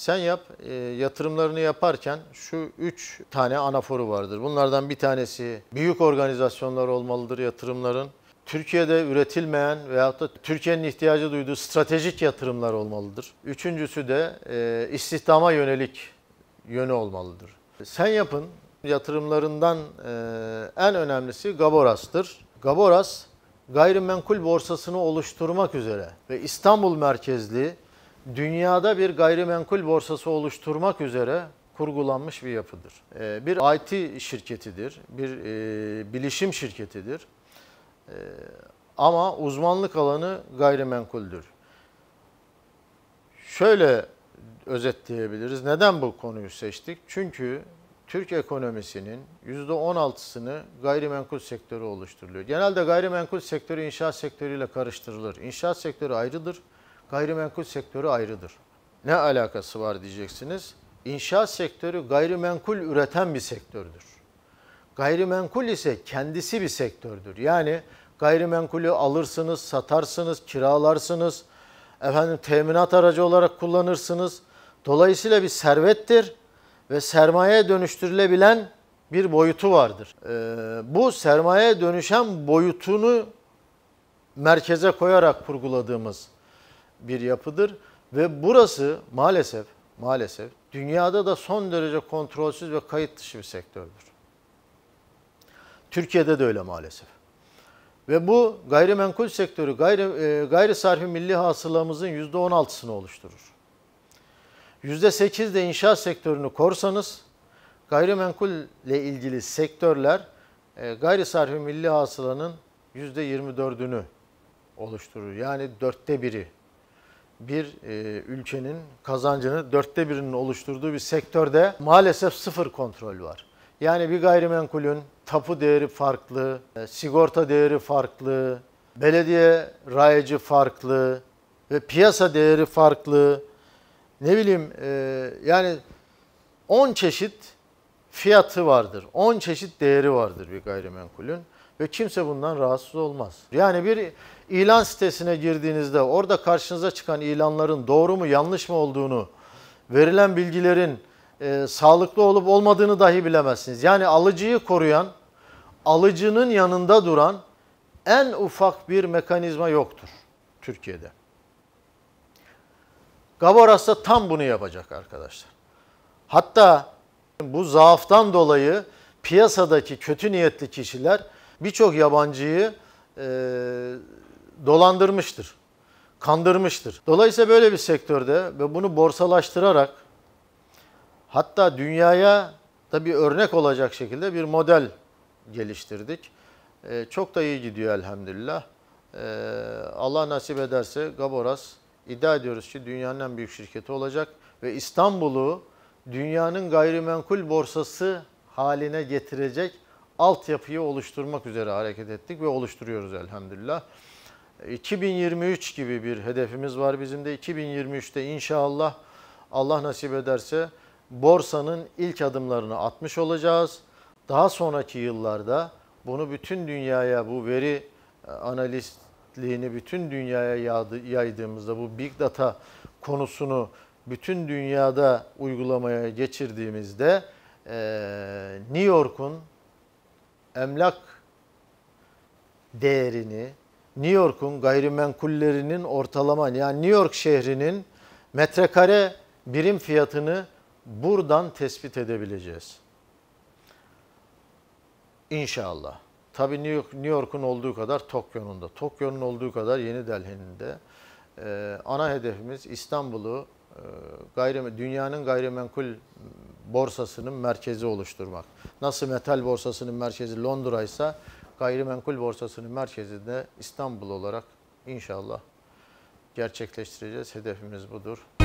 Sen yap e, yatırımlarını yaparken şu üç tane anaforu vardır. Bunlardan bir tanesi büyük organizasyonlar olmalıdır yatırımların. Türkiye'de üretilmeyen veyahut da Türkiye'nin ihtiyacı duyduğu stratejik yatırımlar olmalıdır. Üçüncüsü de e, istihdama yönelik yönü olmalıdır. Sen yapın yatırımlarından e, en önemlisi Gaboras'tır. Gaboras gayrimenkul borsasını oluşturmak üzere ve İstanbul merkezli dünyada bir gayrimenkul borsası oluşturmak üzere kurgulanmış bir yapıdır. Ee, bir IT şirketidir, bir e, bilişim şirketidir ee, ama uzmanlık alanı gayrimenkuldür. Şöyle özetleyebiliriz. Neden bu konuyu seçtik? Çünkü Türk ekonomisinin %16'sını gayrimenkul sektörü oluşturuyor. Genelde gayrimenkul sektörü inşaat sektörüyle karıştırılır. İnşaat sektörü ayrıdır, gayrimenkul sektörü ayrıdır. Ne alakası var diyeceksiniz. İnşaat sektörü gayrimenkul üreten bir sektördür. Gayrimenkul ise kendisi bir sektördür. Yani gayrimenkulü alırsınız, satarsınız, kiralarsınız, efendim teminat aracı olarak kullanırsınız. Dolayısıyla bir servettir ve sermayeye dönüştürülebilen bir boyutu vardır. Ee, bu sermayeye dönüşen boyutunu merkeze koyarak kurguladığımız bir yapıdır ve burası maalesef maalesef dünyada da son derece kontrolsüz ve kayıt dışı bir sektördür. Türkiye'de de öyle maalesef. Ve bu gayrimenkul sektörü gayri, e, gayri sarfi milli hasılamızın %16'sını oluşturur. %8 de inşaat sektörünü korsanız gayrimenkulle ilgili sektörler e, gayri sarfi milli hasılanın %24'ünü oluşturur. Yani dörtte biri bir e, ülkenin kazancını dörtte birinin oluşturduğu bir sektörde maalesef sıfır kontrol var. Yani bir gayrimenkulün tapu değeri farklı, e, sigorta değeri farklı, belediye raycı farklı ve piyasa değeri farklı. Ne bileyim e, yani 10 çeşit fiyatı vardır. 10 çeşit değeri vardır bir gayrimenkulün ve kimse bundan rahatsız olmaz. Yani bir ilan sitesine girdiğinizde orada karşınıza çıkan ilanların doğru mu yanlış mı olduğunu, verilen bilgilerin e, sağlıklı olup olmadığını dahi bilemezsiniz. Yani alıcıyı koruyan, alıcının yanında duran en ufak bir mekanizma yoktur Türkiye'de. Gaboras da tam bunu yapacak arkadaşlar. Hatta bu zaaftan dolayı piyasadaki kötü niyetli kişiler birçok yabancıyı e, dolandırmıştır, kandırmıştır. Dolayısıyla böyle bir sektörde ve bunu borsalaştırarak hatta dünyaya da bir örnek olacak şekilde bir model geliştirdik. E, çok da iyi gidiyor elhamdülillah. E, Allah nasip ederse Gaboras iddia ediyoruz ki dünyanın en büyük şirketi olacak ve İstanbul'u dünyanın gayrimenkul borsası haline getirecek altyapıyı oluşturmak üzere hareket ettik ve oluşturuyoruz elhamdülillah. 2023 e, gibi bir hedefimiz var bizim de. 2023'te inşallah Allah nasip ederse borsanın ilk adımlarını atmış olacağız. Daha sonraki yıllarda bunu bütün dünyaya bu veri e, analistliğini bütün dünyaya yaydığımızda bu big data konusunu bütün dünyada uygulamaya geçirdiğimizde e, New York'un emlak değerini New York'un gayrimenkullerinin ortalama yani New York şehrinin metrekare birim fiyatını buradan tespit edebileceğiz. İnşallah. Tabii New, York, York'un olduğu kadar Tokyo'nun da, Tokyo'nun olduğu kadar Yeni Delhi'nin de. Ee, ana hedefimiz İstanbul'u ee, gayrim, dünyanın gayrimenkul borsasının merkezi oluşturmak. Nasıl metal borsasının merkezi Londra ise gayrimenkul borsasının merkezi de İstanbul olarak inşallah gerçekleştireceğiz. Hedefimiz budur.